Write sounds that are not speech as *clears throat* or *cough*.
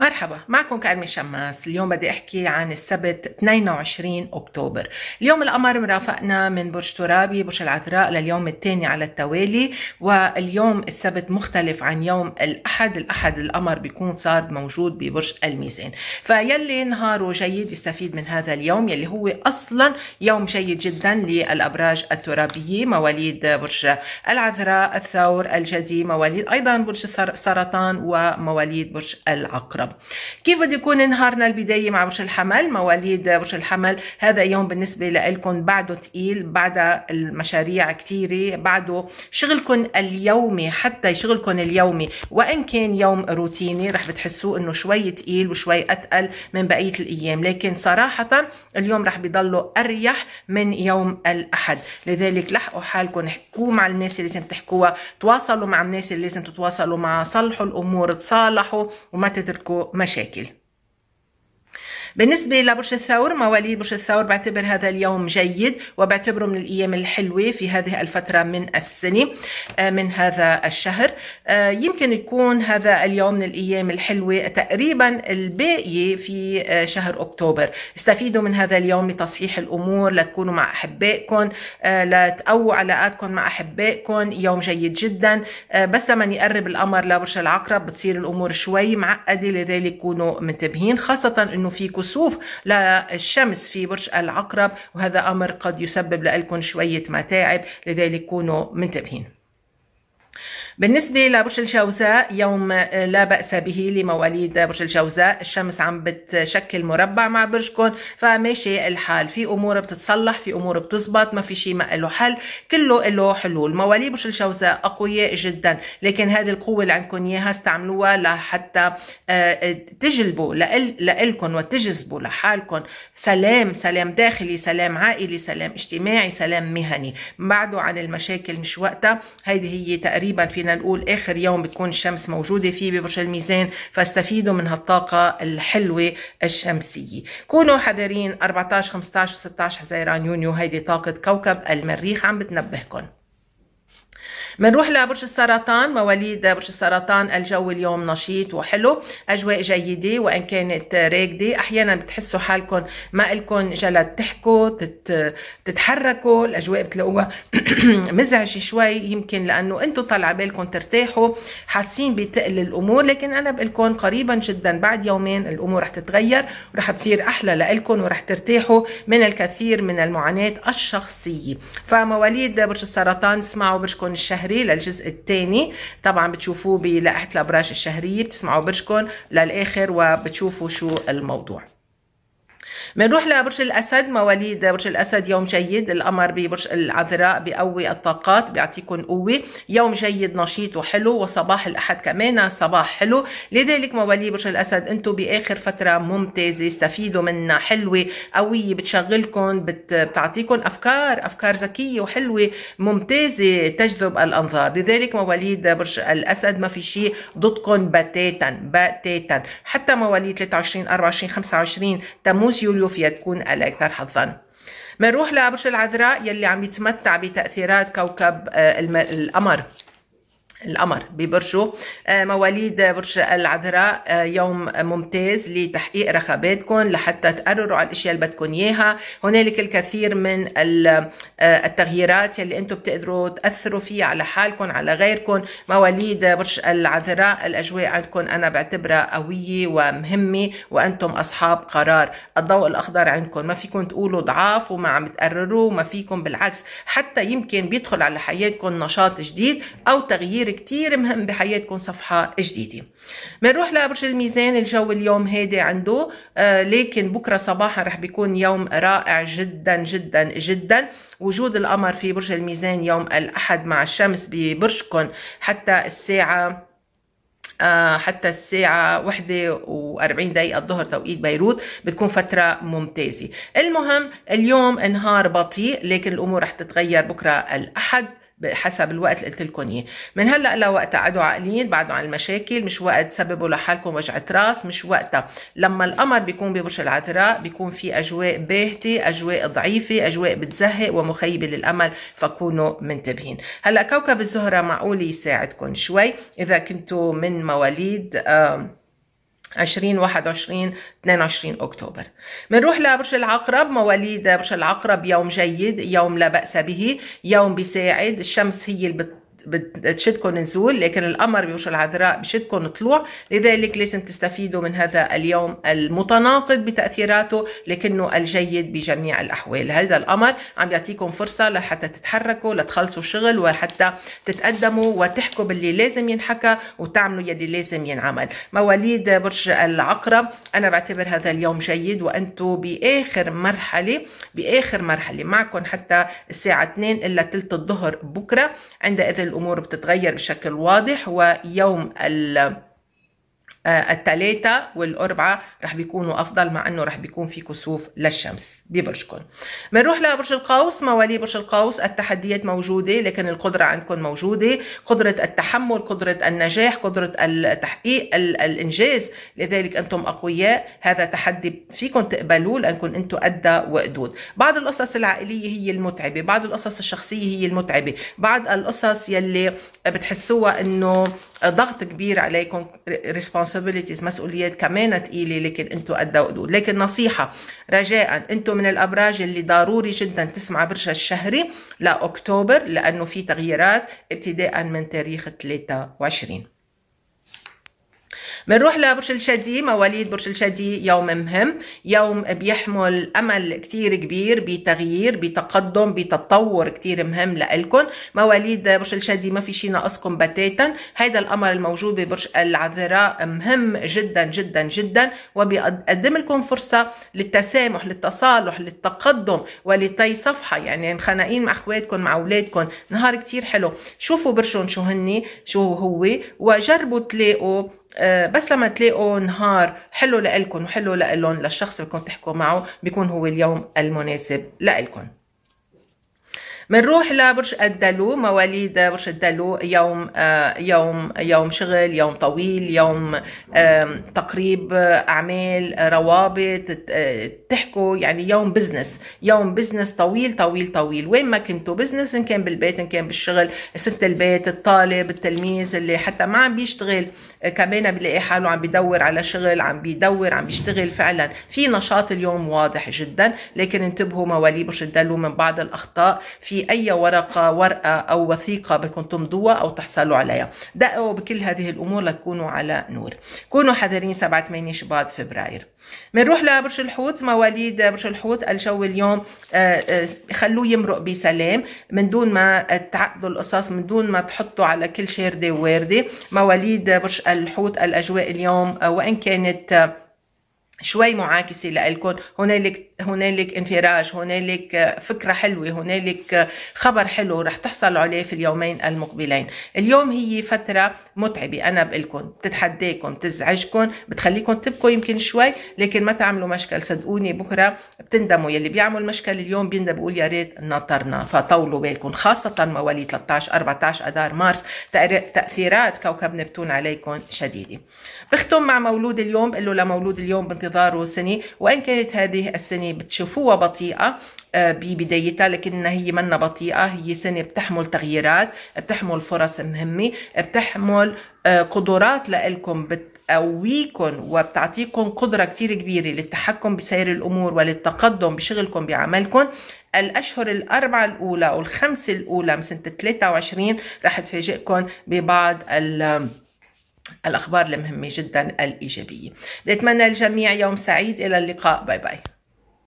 مرحبا معكم كأرمي شماس اليوم بدي احكي عن السبت 22 اكتوبر اليوم القمر مرافقنا من برج ترابي برج العذراء لليوم الثاني على التوالي واليوم السبت مختلف عن يوم الاحد الاحد القمر بيكون صار موجود ببرج الميزان فيلي نهاره جيد يستفيد من هذا اليوم يلي هو اصلا يوم جيد جدا للابراج الترابيه مواليد برج العذراء الثور الجدي مواليد ايضا برج السرطان ومواليد برج العقرب الحصان كيف بده يكون نهارنا البداية مع برج الحمل مواليد برج الحمل هذا يوم بالنسبة لكم بعده تقيل بعد المشاريع كتيرة بعده شغلكم اليومي حتى شغلكم اليومي وإن كان يوم روتيني رح بتحسوه إنه شوي تقيل وشوي أتقل من بقية الأيام لكن صراحة اليوم رح بيضلوا أريح من يوم الأحد لذلك لحقوا حالكم احكوا مع الناس اللي لازم تحكوها تواصلوا مع الناس اللي لازم تتواصلوا مع صلحوا الأمور تصالحوا وما تتركوا mesekil. بالنسبة لبرج الثور مواليد برج الثور بعتبر هذا اليوم جيد وبعتبره من الأيام الحلوة في هذه الفترة من السنة آه، من هذا الشهر آه، يمكن يكون هذا اليوم من الأيام الحلوة تقريبا الباقية في آه، شهر أكتوبر استفيدوا من هذا اليوم لتصحيح الأمور لتكونوا مع أحبائكم لتقووا علاقاتكم مع أحبائكم يوم جيد جدا بس لما يقرب الأمر لبرج العقرب بتصير الأمور شوي معقدة لذلك كونوا منتبهين خاصة أنه فيكم كسوف للشمس في برج العقرب وهذا أمر قد يسبب لكم شوية متاعب لذلك كونوا منتبهين بالنسبة لبرج الجوزاء يوم لا بأس به لمواليد برج الجوزاء الشمس عم بتشكل مربع مع برجكم فماشي الحال في أمور بتتصلح في أمور بتزبط ما في شيء ما له حل كله له حلول مواليد برج الجوزاء أقوياء جدا لكن هذه القوة اللي عندكم إياها استعملوها لحتى آه، تجلبوا لإلكم وتجذبوا لحالكم سلام سلام داخلي سلام عائلي سلام اجتماعي سلام مهني بعدوا عن المشاكل مش وقتها هيدي هي تقريبا فينا فينا نقول آخر يوم بتكون الشمس موجودة فيه ببرج الميزان فاستفيدوا من هالطاقة الحلوة الشمسية كونوا حذرين 14 15 و 16 حزيران يونيو هيدي طاقة كوكب المريخ عم بتنبهكم بنروح لبرج السرطان مواليد برج السرطان الجو اليوم نشيط وحلو اجواء جيده وان كانت راكده احيانا بتحسوا حالكم ما لكم جلد تحكوا تتحركوا الاجواء بتلاقوها *clears throat* مزعجه شوي يمكن لانه انتم طلع بالكم ترتاحوا حاسين بتقل الامور لكن انا بقول لكم قريبا جدا بعد يومين الامور رح تتغير ورح تصير احلى لإلكم ورح ترتاحوا من الكثير من المعاناه الشخصيه فمواليد برج السرطان اسمعوا برجكم الشهر الشهري للجزء الثاني طبعا بتشوفوه بلائحه الابراج الشهريه بتسمعوا برجكم للاخر وبتشوفوا شو الموضوع بنروح لبرج الاسد مواليد برج الاسد يوم جيد القمر ببرج العذراء بقوي الطاقات بيعطيكم قوه يوم جيد نشيط وحلو وصباح الاحد كمان صباح حلو لذلك مواليد برج الاسد انتم باخر فتره ممتازه استفيدوا منها حلوه قويه بتشغلكم بت... بتعطيكم افكار افكار ذكيه وحلوه ممتازه تجذب الانظار لذلك مواليد برج الاسد ما في شيء ضدكم بتاتا بتاتا حتى مواليد 23 24 25 تموز يوليو يوليو فيها تكون الأكثر حظاً منروح لبرج العذراء يلي عم يتمتع بتأثيرات كوكب آه، القمر القمر ببرجه آه، مواليد برج العذراء آه، يوم ممتاز لتحقيق رغباتكم لحتى تقرروا على الاشياء اللي بدكم اياها هنالك الكثير من آه، التغييرات اللي انتم بتقدروا تاثروا فيها على حالكم على غيركم مواليد برج العذراء الاجواء عندكم انا بعتبرها قويه ومهمه وانتم اصحاب قرار الضوء الاخضر عندكم ما فيكم تقولوا ضعاف وما عم تقرروا ما فيكم بالعكس حتى يمكن بيدخل على حياتكم نشاط جديد او تغيير كتير كتير مهم بحياتكم صفحة جديدة بنروح لبرج الميزان الجو اليوم هادي عنده آه لكن بكرة صباحا رح بيكون يوم رائع جدا جدا جدا وجود القمر في برج الميزان يوم الأحد مع الشمس ببرجكم حتى الساعة آه، حتى الساعة وحدة وأربعين دقيقة الظهر توقيت بيروت بتكون فترة ممتازة المهم اليوم نهار بطيء لكن الأمور رح تتغير بكرة الأحد حسب الوقت اللي قلت لكم اياه من هلا لوقت قعدوا عاقلين بعدوا عن المشاكل مش وقت سببوا لحالكم وجعه راس مش وقتها لما القمر بيكون ببرج العذراء بيكون في اجواء باهته اجواء ضعيفه اجواء بتزهق ومخيبه للامل فكونوا منتبهين هلا كوكب الزهره معقول يساعدكم شوي اذا كنتوا من مواليد آه 20 21 22 اكتوبر بنروح لبرج العقرب مواليد برج العقرب يوم جيد يوم لا باس به يوم بيساعد الشمس هي اللي بتشدكم نزول لكن القمر بوش العذراء بشدكم طلوع لذلك لازم تستفيدوا من هذا اليوم المتناقض بتأثيراته لكنه الجيد بجميع الأحوال هذا القمر عم يعطيكم فرصة لحتى تتحركوا لتخلصوا شغل وحتى تتقدموا وتحكوا باللي لازم ينحكى وتعملوا يلي لازم ينعمل مواليد برج العقرب أنا بعتبر هذا اليوم جيد وأنتم بآخر مرحلة بآخر مرحلة معكم حتى الساعة 2 إلا ثلث الظهر بكرة عند اذن الأمور بتتغير بشكل واضح ويوم آه، الثلاثة والأربعة رح بيكونوا أفضل مع أنه رح بيكون في كسوف للشمس ببرجكم منروح لبرج القوس موالي برج القوس التحديات موجودة لكن القدرة عندكم موجودة قدرة التحمل قدرة النجاح قدرة التحقيق الإنجاز لذلك أنتم أقوياء هذا تحدي فيكم تقبلوه لأنكم أنتم أدى وقدود بعض القصص العائلية هي المتعبة بعض القصص الشخصية هي المتعبة بعض القصص يلي بتحسوها أنه ضغط كبير عليكم ريسبونسبل responsibilities مسؤوليات كمان ثقيله لكن انتم قدها وقدود لكن نصيحه رجاء انتم من الابراج اللي ضروري جدا تسمع برج الشهري لاكتوبر لانه في تغييرات ابتداء من تاريخ 23 بنروح لبرج الشدي مواليد برج الشدي يوم مهم يوم بيحمل امل كتير كبير بتغيير بتقدم بتطور كتير مهم لإلكم مواليد برج الشدي ما في شيء ناقصكم بتاتا هذا الامر الموجود ببرج العذراء مهم جدا جدا جدا وبيقدم لكم فرصه للتسامح للتصالح للتقدم ولطي صفحه يعني مخنقين مع اخواتكم مع اولادكم نهار كتير حلو شوفوا برجهم شو هني شو هو وجربوا تلاقوا آه بس لما تلاقوا نهار حلو لإلكم وحلو لإلهم للشخص اللي بدكم تحكوا معه بيكون هو اليوم المناسب لإلكم بنروح لبرج الدلو مواليد برج الدلو يوم آه، يوم يوم شغل يوم طويل يوم تقريب آه، اعمال آه، روابط تحكوا يعني يوم بزنس يوم بزنس طويل طويل طويل وين ما كنتوا بزنس ان كان بالبيت ان كان بالشغل ست البيت الطالب التلميذ اللي حتى ما عم بيشتغل كمان بلاقي حاله عم بيدور على شغل عم بيدور عم بيشتغل فعلا في نشاط اليوم واضح جدا لكن انتبهوا مواليد برج الدلو من بعض الاخطاء في أي ورقة ورقة أو وثيقة بدكم تمضوها أو تحصلوا عليها دقوا بكل هذه الأمور لتكونوا على نور كونوا حذرين 7 8 شباط فبراير بنروح لبرج الحوت مواليد برج الحوت الجو اليوم آه، آه، خلوه يمرق بسلام من دون ما تعقدوا القصص من دون ما تحطوا على كل شيردة وواردة مواليد برج الحوت الأجواء اليوم آه، وإن كانت شوي معاكسه لإلكم هنالك هنالك انفراج هنالك آه، فكره حلوه هنالك آه، خبر حلو رح تحصلوا عليه في اليومين المقبلين اليوم هي فتره متعبه انا بقلكم بتتحداكم بتزعجكم بتخليكم تبكوا يمكن شوي لكن ما تعملوا مشكل صدقوني بكره بتندموا يلي بيعمل مشكل اليوم بيندم بيقول يا ريت نطرنا فطولوا بالكم خاصه مواليد 13 14 اذار مارس تاثيرات كوكب نبتون عليكم شديده بختم مع مولود اليوم بقول له لمولود اليوم بنت انتظاره سنة وإن كانت هذه السنة بتشوفوها بطيئة آه، ببدايتها لكن هي منا بطيئة هي سنة بتحمل تغييرات بتحمل فرص مهمة بتحمل آه، قدرات لإلكم بتقويكم وبتعطيكم قدرة كتير كبيرة للتحكم بسير الأمور وللتقدم بشغلكم بعملكم الأشهر الأربعة الأولى والخمسة الأولى من سنة 23 رح تفاجئكم ببعض ال الأخبار المهمة جدا الإيجابية بتمنى الجميع يوم سعيد إلى اللقاء باي باي